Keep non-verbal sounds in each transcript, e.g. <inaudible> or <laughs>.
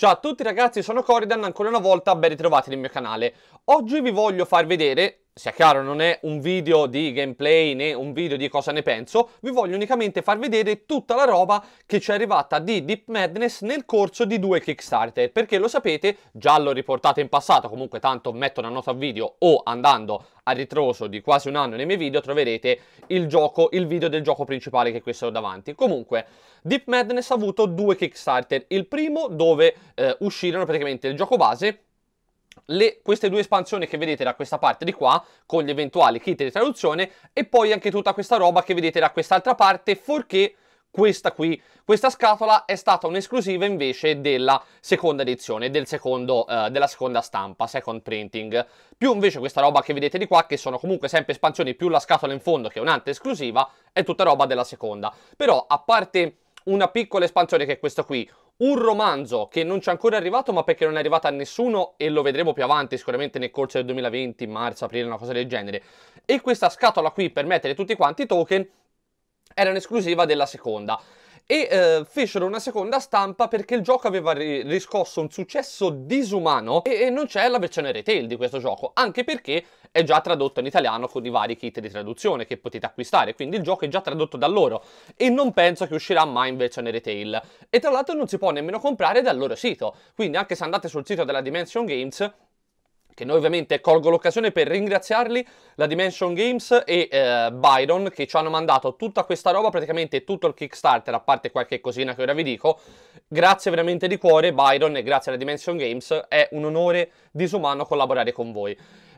Ciao a tutti ragazzi, sono Coridan, ancora una volta ben ritrovati nel mio canale. Oggi vi voglio far vedere sia chiaro, non è un video di gameplay né un video di cosa ne penso, vi voglio unicamente far vedere tutta la roba che ci è arrivata di Deep Madness nel corso di due Kickstarter, perché lo sapete, già l'ho riportato in passato, comunque tanto metto una nota a video o andando a ritroso di quasi un anno nei miei video troverete il gioco, il video del gioco principale che questo davanti. Comunque, Deep Madness ha avuto due Kickstarter, il primo dove eh, uscirono praticamente il gioco base le, queste due espansioni che vedete da questa parte di qua, con gli eventuali kit di traduzione, e poi anche tutta questa roba che vedete da quest'altra parte, forché questa qui, questa scatola è stata un'esclusiva invece della seconda edizione, del secondo, eh, della seconda stampa, second printing, più invece questa roba che vedete di qua, che sono comunque sempre espansioni, più la scatola in fondo che è un'ante esclusiva, è tutta roba della seconda, però a parte una piccola espansione che è questa qui, un romanzo che non ci è ancora arrivato, ma perché non è arrivato a nessuno e lo vedremo più avanti, sicuramente nel corso del 2020, marzo, aprile, una cosa del genere. E questa scatola qui per mettere tutti quanti i token era un'esclusiva della seconda e eh, fecero una seconda stampa perché il gioco aveva ri riscosso un successo disumano e, e non c'è la versione retail di questo gioco, anche perché è già tradotto in italiano con i vari kit di traduzione che potete acquistare, quindi il gioco è già tradotto da loro e non penso che uscirà mai in versione retail. E tra l'altro non si può nemmeno comprare dal loro sito, quindi anche se andate sul sito della Dimension Games che noi ovviamente colgo l'occasione per ringraziarli, la Dimension Games e eh, Byron che ci hanno mandato tutta questa roba, praticamente tutto il Kickstarter, a parte qualche cosina che ora vi dico. Grazie veramente di cuore Byron e grazie alla Dimension Games, è un onore disumano collaborare con voi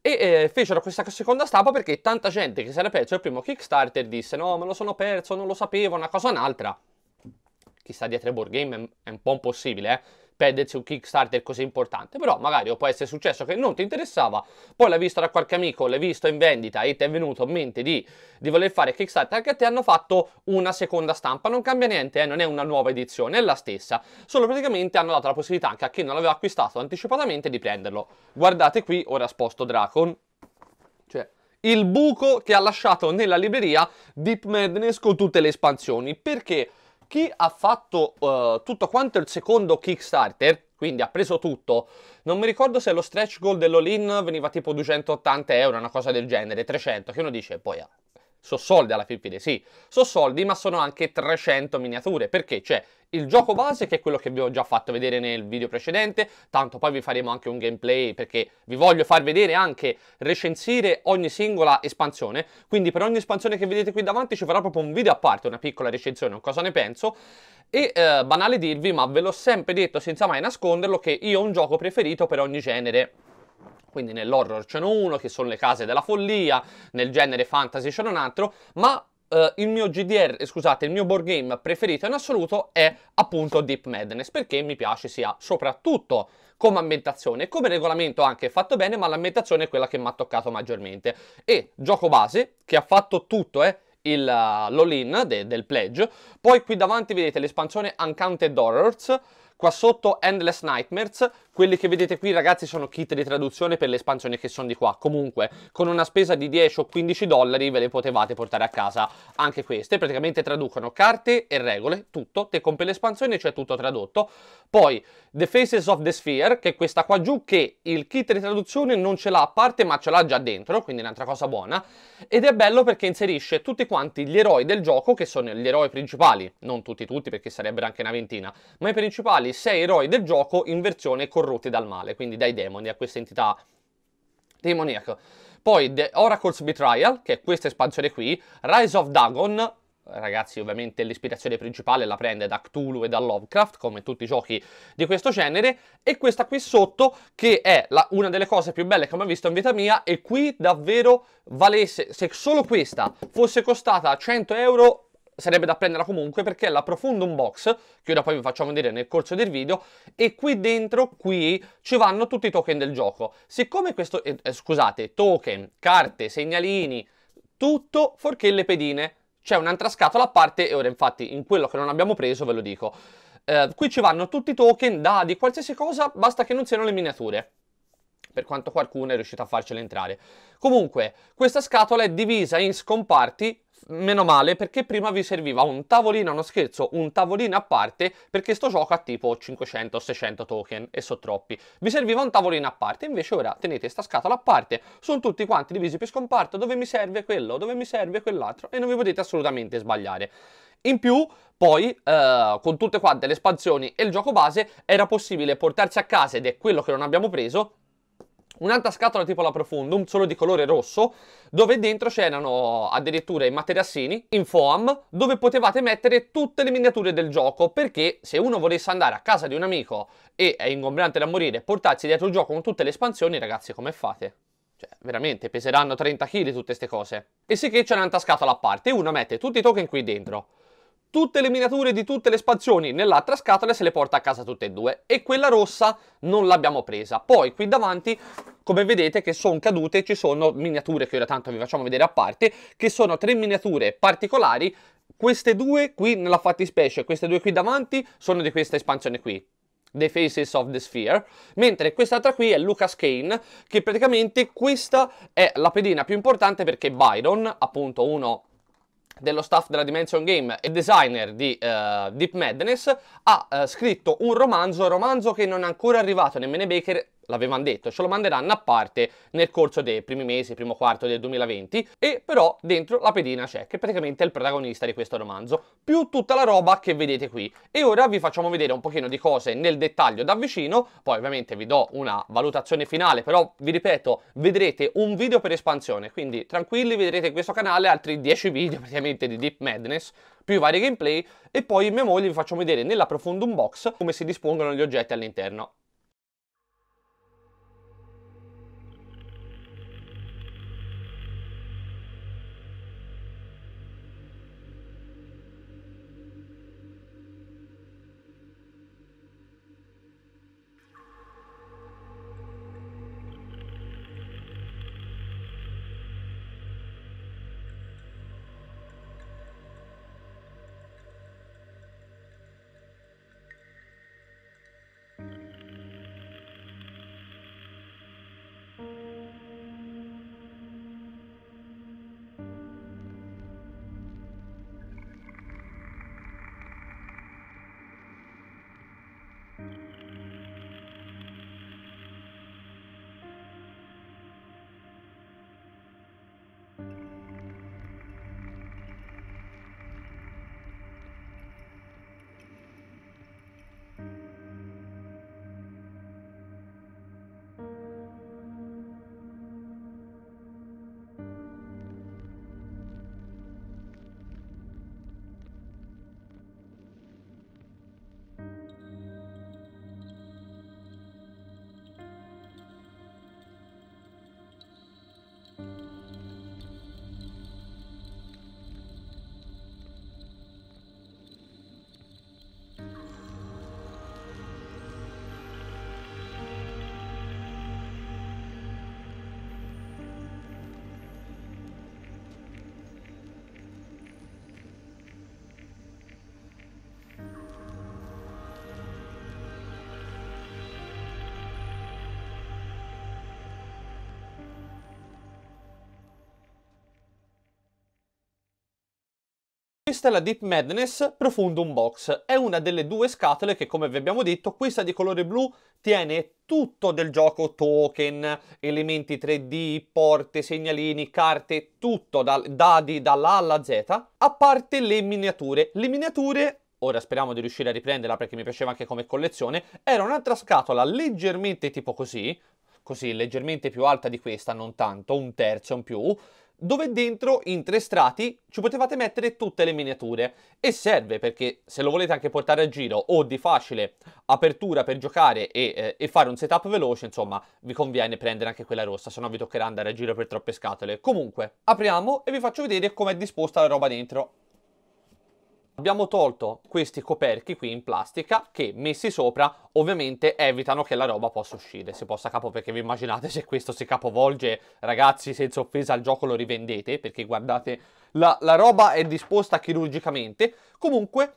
e eh, fecero questa seconda stampa perché tanta gente che si era perso il primo Kickstarter disse no me lo sono perso, non lo sapevo, una cosa o un'altra. Chissà dietro ai board game è, un po' impossibile, eh perdersi un Kickstarter così importante, però magari può essere successo che non ti interessava, poi l'hai visto da qualche amico, l'hai visto in vendita e ti è venuto in mente di, di voler fare Kickstarter, anche a te hanno fatto una seconda stampa, non cambia niente, eh, non è una nuova edizione, è la stessa, solo praticamente hanno dato la possibilità anche a chi non l'aveva acquistato anticipatamente di prenderlo. Guardate qui, ora sposto Dracon, cioè il buco che ha lasciato nella libreria Deep Madness con tutte le espansioni, perché chi ha fatto uh, tutto quanto il secondo Kickstarter, quindi ha preso tutto, non mi ricordo se lo stretch goal dell'All-In veniva tipo 280 euro, una cosa del genere, 300, che uno dice poi ah, So soldi alla fin fine, sì, So soldi, ma sono anche 300 miniature, perché c'è cioè, il gioco base che è quello che vi ho già fatto vedere nel video precedente, tanto poi vi faremo anche un gameplay perché vi voglio far vedere anche recensire ogni singola espansione, quindi per ogni espansione che vedete qui davanti ci farò proprio un video a parte, una piccola recensione, un cosa ne penso, e eh, banale dirvi, ma ve l'ho sempre detto senza mai nasconderlo, che io ho un gioco preferito per ogni genere quindi nell'horror ce n'è uno che sono le case della follia, nel genere fantasy ce n'è un altro, ma Uh, il mio GDR, eh, scusate, il mio board game preferito in assoluto è appunto Deep Madness perché mi piace sia soprattutto come ambientazione e come regolamento anche fatto bene, ma l'ambientazione è quella che mi ha toccato maggiormente. E gioco base che ha fatto tutto, eh il eh, l'all-in de del pledge. Poi qui davanti vedete l'espansione Uncounted Horrors, qua sotto Endless Nightmares, quelli che vedete qui ragazzi sono kit di traduzione per le espansioni che sono di qua. Comunque con una spesa di 10 o 15 dollari ve le potevate portare a casa anche queste. Praticamente traducono carte e regole, tutto. Te compri l'espansione c'è cioè tutto tradotto. Poi The Faces of the Sphere che è questa qua giù che il kit di traduzione non ce l'ha a parte ma ce l'ha già dentro, quindi un'altra cosa buona. Ed è bello perché inserisce tutti quanti gli eroi del gioco che sono gli eroi principali. Non tutti tutti perché sarebbero anche una ventina. Ma i principali 6 eroi del gioco in versione corrotta corrotti dal male, quindi dai demoni, a questa entità demoniaca. Poi The Oracle's Betrayal, che è questa espansione qui, Rise of Dagon, ragazzi ovviamente l'ispirazione principale la prende da Cthulhu e da Lovecraft come tutti i giochi di questo genere e questa qui sotto che è la, una delle cose più belle che ho mai visto in vita mia e qui davvero valesse se solo questa fosse costata 100 euro sarebbe da prenderla comunque perché è la Profundum Box, che ora poi vi facciamo vedere nel corso del video, e qui dentro, qui, ci vanno tutti i token del gioco. Siccome questo, eh, eh scusate, token, carte, segnalini, tutto forché le pedine. C'è un'altra scatola a parte e ora infatti in quello che non abbiamo preso ve lo dico. Eh, qui ci vanno tutti i token, dadi, qualsiasi cosa, basta che non siano le miniature per quanto qualcuno è riuscito a farcela entrare. Comunque, questa scatola è divisa in scomparti meno male perché prima vi serviva un tavolino, non scherzo, un tavolino a parte perché sto gioco ha tipo 500 600 token e so troppi. Vi serviva un tavolino a parte, invece ora tenete sta scatola a parte, sono tutti quanti divisi per scomparto, dove mi serve quello, dove mi serve quell'altro e non vi potete assolutamente sbagliare. In più, poi, eh, con tutte quante le espansioni e il gioco base, era possibile portarsi a casa, ed è quello che non abbiamo preso, un'altra scatola tipo la Profundum, solo di colore rosso, dove dentro c'erano addirittura i materassini in foam, dove potevate mettere tutte le miniature del gioco, perché se uno volesse andare a casa di un amico e è ingombrante da morire, portarsi dietro il gioco con tutte le espansioni, ragazzi, come fate? Cioè, veramente, peseranno 30 kg tutte queste cose. E sì che c'è un'altra scatola a parte, uno mette tutti i token qui dentro tutte le miniature di tutte le espansioni nell'altra scatola e se le porta a casa tutte e due e quella rossa non l'abbiamo presa poi qui davanti come vedete che sono cadute ci sono miniature che ora tanto vi facciamo vedere a parte che sono tre miniature particolari queste due qui nella fattispecie queste due qui davanti sono di questa espansione qui The Faces of the Sphere, mentre quest'altra qui è Lucas Kane, che praticamente questa è la pedina più importante perché Byron, appunto uno dello staff della Dimension Game e designer di uh, Deep Madness, ha uh, scritto un romanzo, romanzo che non è ancora arrivato nemmeno Baker l'avevano detto, ce lo manderanno a parte nel corso dei primi mesi, primo quarto del 2020, e però dentro la pedina c'è, che praticamente è il protagonista di questo romanzo, più tutta la roba che vedete qui. E ora vi facciamo vedere un pochino di cose nel dettaglio da vicino, poi ovviamente vi do una valutazione finale, però vi ripeto, vedrete un video per espansione, quindi tranquilli, vedrete in questo canale altri 10 video <laughs> praticamente di Deep Madness, più i vari gameplay, e poi mia moglie vi facciamo vedere nella profonda unbox come si dispongono gli oggetti all'interno. Questa è la Deep Madness Profundum Box, è una delle due scatole che come vi abbiamo detto, questa di colore blu tiene tutto del gioco token, elementi 3D, porte, segnalini, carte, tutto, da, dadi dalla A alla Z, a parte le miniature. Le miniature ora speriamo di riuscire a riprenderla perché mi piaceva anche come collezione, era un'altra scatola leggermente tipo così, così leggermente più alta di questa, non tanto, un terzo in più, dove dentro in tre strati ci potevate mettere tutte le miniature e serve perché se lo volete anche portare a giro o di facile apertura per giocare e, eh, e fare un setup veloce insomma vi conviene prendere anche quella rossa se no vi toccherà andare a giro per troppe scatole comunque apriamo e vi faccio vedere com'è disposta la roba dentro Abbiamo tolto questi coperchi qui in plastica che messi sopra ovviamente evitano che la roba possa uscire, si possa capo perché vi immaginate se questo si capovolge ragazzi senza offesa al gioco lo rivendete perché guardate la, la roba è disposta chirurgicamente comunque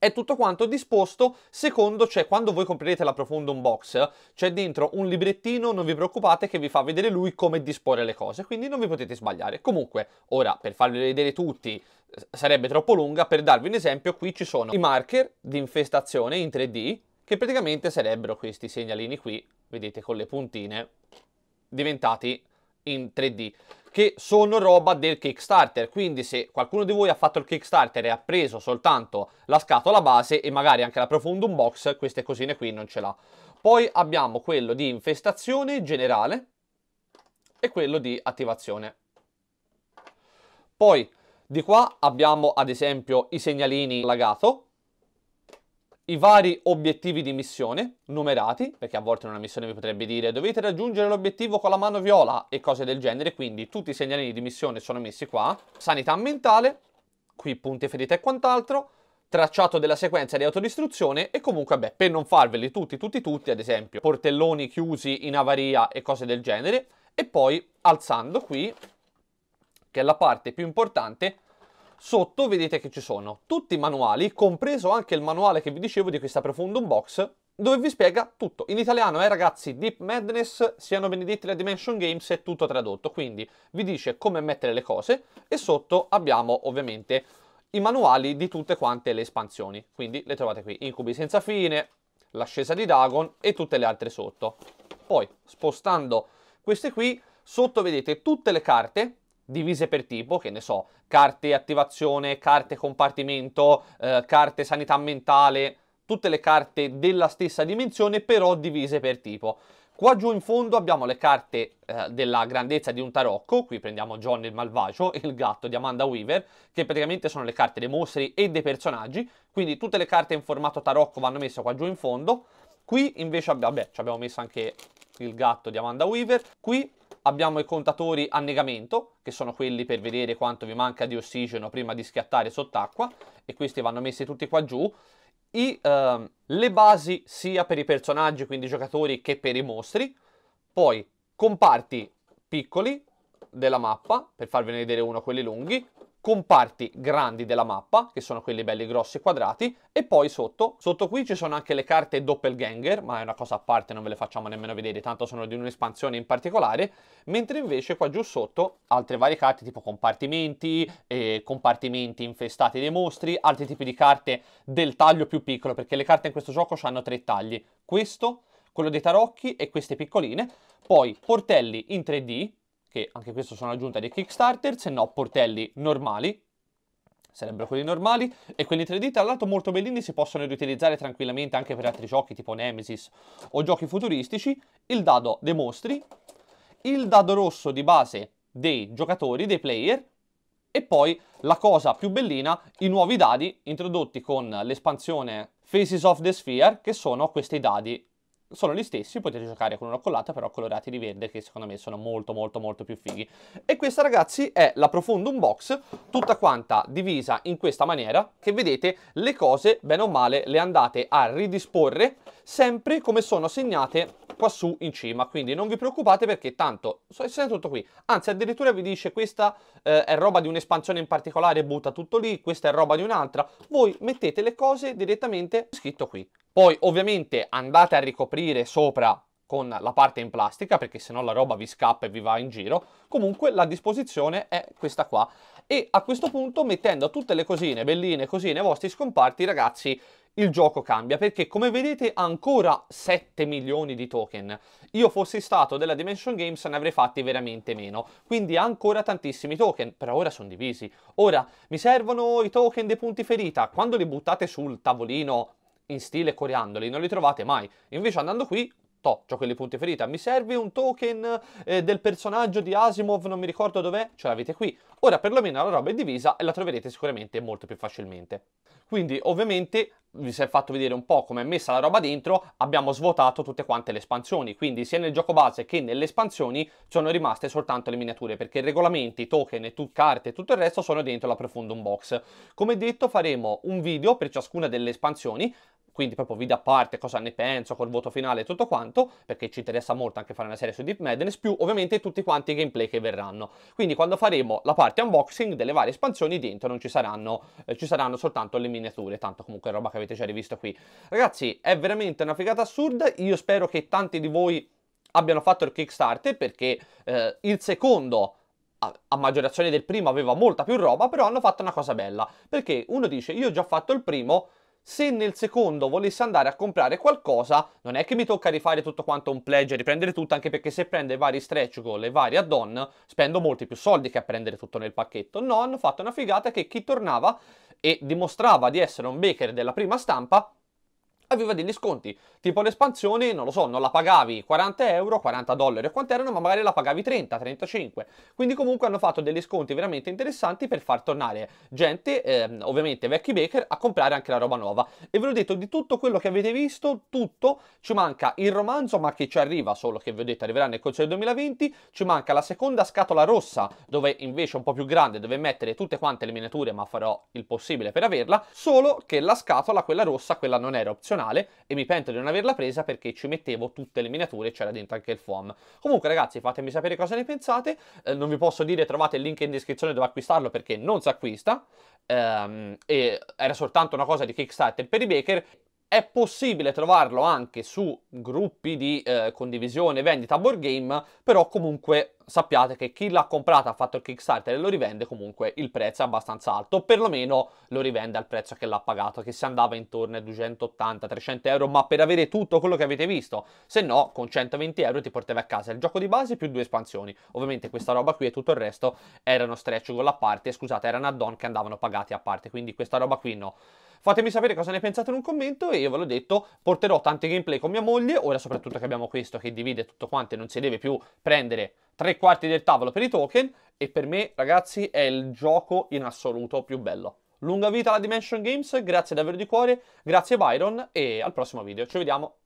è tutto quanto disposto secondo, cioè quando voi comprerete la l'approfondum box c'è dentro un librettino, non vi preoccupate che vi fa vedere lui come disporre le cose, quindi non vi potete sbagliare. Comunque, ora per farvi vedere tutti sarebbe troppo lunga, per darvi un esempio qui ci sono i marker di infestazione in 3D che praticamente sarebbero questi segnalini qui, vedete con le puntine diventati in 3D che sono roba del Kickstarter, quindi se qualcuno di voi ha fatto il Kickstarter e ha preso soltanto la scatola base e magari anche la Profundum Box, queste cosine qui non ce l'ha. Poi abbiamo quello di infestazione generale e quello di attivazione. Poi di qua abbiamo ad esempio i segnalini lagato, i vari obiettivi di missione, numerati, perché a volte una missione vi potrebbe dire dovete raggiungere l'obiettivo con la mano viola e cose del genere, quindi tutti i segnalini di missione sono messi qua, sanità mentale, qui punti ferite e quant'altro, tracciato della sequenza di autodistruzione e comunque, beh, per non farveli tutti, tutti, tutti, ad esempio, portelloni chiusi in avaria e cose del genere, e poi alzando qui, che è la parte più importante, Sotto vedete che ci sono tutti i manuali, compreso anche il manuale che vi dicevo di questa Profundum Box, dove vi spiega tutto. In italiano è eh, ragazzi Deep Madness, siano benedetti la Dimension Games, è tutto tradotto, quindi vi dice come mettere le cose e sotto abbiamo ovviamente i manuali di tutte quante le espansioni, quindi le trovate qui, Incubi senza fine, l'ascesa di Dagon e tutte le altre sotto. Poi spostando queste qui, sotto vedete tutte le carte divise per tipo, che ne so, carte attivazione, carte compartimento, eh, carte sanità mentale, tutte le carte della stessa dimensione però divise per tipo. Qua giù in fondo abbiamo le carte eh, della grandezza di un tarocco, qui prendiamo John il malvagio e il gatto di Amanda Weaver, che praticamente sono le carte dei mostri e dei personaggi, quindi tutte le carte in formato tarocco vanno messe qua giù in fondo. Qui invece abbiamo, vabbè, ci abbiamo messo anche il gatto di Amanda Weaver, qui abbiamo i contatori annegamento, che sono quelli per vedere quanto vi manca di ossigeno prima di schiattare sott'acqua, e questi vanno messi tutti qua giù. I, ehm, le basi sia per i personaggi, quindi i giocatori, che per i mostri. Poi comparti piccoli della mappa, per farvene vedere uno quelli lunghi, comparti grandi della mappa, che sono quelli belli grossi e quadrati, e poi sotto, sotto qui ci sono anche le carte doppelganger, ma è una cosa a parte, non ve le facciamo nemmeno vedere, tanto sono di un'espansione in particolare, mentre invece qua giù sotto altre varie carte tipo compartimenti, eh, compartimenti infestati dei mostri, altri tipi di carte del taglio più piccolo, perché le carte in questo gioco hanno tre tagli, questo, quello dei tarocchi e queste piccoline, poi portelli in 3D, che anche questo sono aggiunta dei Kickstarter, se no portelli normali, sarebbero quelli normali, e quelli 3D tra l'altro molto bellini si possono riutilizzare tranquillamente anche per altri giochi tipo Nemesis o giochi futuristici, il dado dei mostri, il dado rosso di base dei giocatori, dei player, e poi la cosa più bellina, i nuovi dadi introdotti con l'espansione Faces of the Sphere, che sono questi dadi sono gli stessi, potete giocare con una collata però colorati di verde che secondo me sono molto molto molto più fighi. E questa ragazzi è la Profundum Box, tutta quanta divisa in questa maniera, che vedete le cose bene o male le andate a ridisporre sempre come sono segnate qua su in cima, quindi non vi preoccupate perché tanto è tutto qui, anzi addirittura vi dice questa eh, è roba di un'espansione in particolare, butta tutto lì, questa è roba di un'altra, voi mettete le cose direttamente scritto qui, poi ovviamente andate a ricoprire sopra con la parte in plastica perché se no la roba vi scappa e vi va in giro. Comunque la disposizione è questa qua. E a questo punto mettendo tutte le cosine belline così nei vostri scomparti ragazzi il gioco cambia perché come vedete ancora 7 milioni di token. Io fossi stato della Dimension Games ne avrei fatti veramente meno, quindi ancora tantissimi token, però ora sono divisi. Ora mi servono i token dei punti ferita, quando li buttate sul tavolino in stile coriandoli, non li trovate mai. Invece andando qui To, gioco le punti ferita. Mi serve un token eh, del personaggio di Asimov, non mi ricordo dov'è, ce l'avete qui. Ora perlomeno la roba è divisa e la troverete sicuramente molto più facilmente. Quindi ovviamente vi si è fatto vedere un po' come è messa la roba dentro, abbiamo svuotato tutte quante le espansioni, quindi sia nel gioco base che nelle espansioni sono rimaste soltanto le miniature, perché i regolamenti, i token, e tu, carte e tutto il resto sono dentro la Profundum Box. Come detto faremo un video per ciascuna delle espansioni, quindi proprio video a parte, cosa ne penso, col voto finale e tutto quanto, perché ci interessa molto anche fare una serie su Deep Madness, più ovviamente tutti quanti i gameplay che verranno. Quindi quando faremo la parte unboxing delle varie espansioni, dentro non ci saranno, eh, ci saranno soltanto le miniature, tanto comunque roba che avete già rivisto qui. Ragazzi, è veramente una figata assurda, io spero che tanti di voi abbiano fatto il Kickstarter, perché eh, il secondo a maggiorazione del primo aveva molta più roba, però hanno fatto una cosa bella, perché uno dice io ho già fatto il primo, se nel secondo volesse andare a comprare qualcosa, non è che mi tocca rifare tutto quanto un pledge e riprendere tutto, anche perché se prendo i vari stretch goal e i vari add-on, spendo molti più soldi che a prendere tutto nel pacchetto. No, hanno fatto una figata che chi tornava e dimostrava di essere un baker della prima stampa, aveva degli sconti, tipo l'espansione, non lo so, non la pagavi 40 euro, 40 dollari o quant'erano, ma magari la pagavi 30, 35, quindi comunque hanno fatto degli sconti veramente interessanti per far tornare gente, eh, ovviamente vecchi baker, a comprare anche la roba nuova. E ve l'ho detto di tutto quello che avete visto, tutto, ci manca il romanzo, ma che ci arriva, solo che vi ho detto arriverà nel corso del 2020, ci manca la seconda scatola rossa, dove invece è un po' più grande, dove mettere tutte quante le miniature, ma farò il possibile per averla, solo che la scatola, quella rossa, quella non era opzionale eccezionale e mi pento di non averla presa perché ci mettevo tutte le miniature e c'era dentro anche il foam. Comunque ragazzi fatemi sapere cosa ne pensate, eh, non vi posso dire trovate il link in descrizione dove acquistarlo perché non si acquista, ehm, era soltanto una cosa di Kickstarter per i Baker è possibile trovarlo anche su gruppi di eh, condivisione e vendita board game, però comunque sappiate che chi l'ha comprata ha fatto il Kickstarter e lo rivende, comunque il prezzo è abbastanza alto, o perlomeno lo rivende al prezzo che l'ha pagato, che si andava intorno ai 280-300 euro, ma per avere tutto quello che avete visto, se no con 120 euro ti portavi a casa il gioco di base più due espansioni. Ovviamente questa roba qui e tutto il resto erano stretch goal a parte, scusate, erano add-on che andavano pagati a parte, quindi questa roba qui no. Fatemi sapere cosa ne pensate in un commento e io ve l'ho detto, porterò tanti gameplay con mia moglie, ora soprattutto che abbiamo questo che divide tutto quanto e non si deve più prendere tre quarti del tavolo per i token e per me ragazzi è il gioco in assoluto più bello. Lunga vita alla Dimension Games, grazie davvero di cuore, grazie Byron e al prossimo video, ci vediamo!